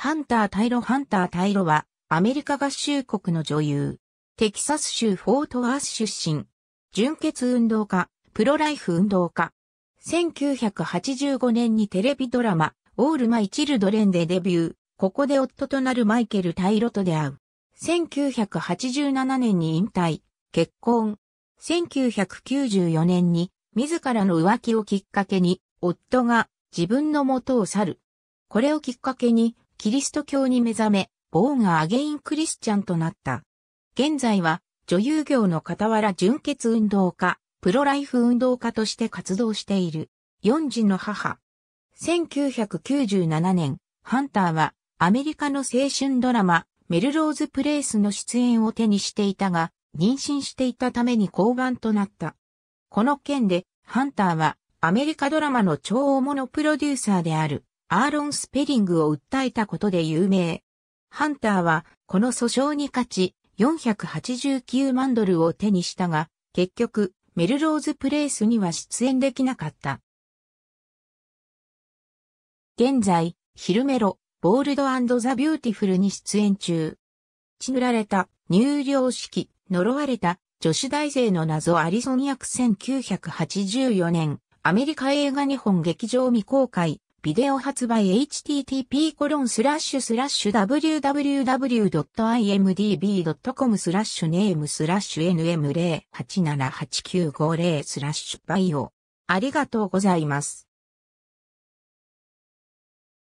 ハンター・タイロ・ハンター・タイロは、アメリカ合衆国の女優。テキサス州フォートワース出身。純血運動家、プロライフ運動家。1985年にテレビドラマ、オール・マイ・チルドレンでデビュー。ここで夫となるマイケル・タイロと出会う。1987年に引退、結婚。1994年に、自らの浮気をきっかけに、夫が自分の元を去る。これをきっかけに、キリスト教に目覚め、ボーンがアゲインクリスチャンとなった。現在は、女優業の傍ら純血運動家、プロライフ運動家として活動している。四児の母。1997年、ハンターはアメリカの青春ドラマ、メルローズプレイスの出演を手にしていたが、妊娠していたために降板となった。この件で、ハンターはアメリカドラマの超大物プロデューサーであるアーロン・スペリングを訴えたことで有名。ハンターは、この訴訟に勝ち、489万ドルを手にしたが、結局、メルローズ・プレイスには出演できなかった。現在、ヒルメロ、ボールドザ・ビューティフルに出演中。ちぐられた、入寮式、呪われた、女子大生の謎アリソン役1984年、アメリカ映画日本劇場未公開、ビデオ発売 http://www.imdb.com コロンススララッッシシュュスラッシュネームスラッシュ nm0878950 スラッシュバイオ。ありがとうございます。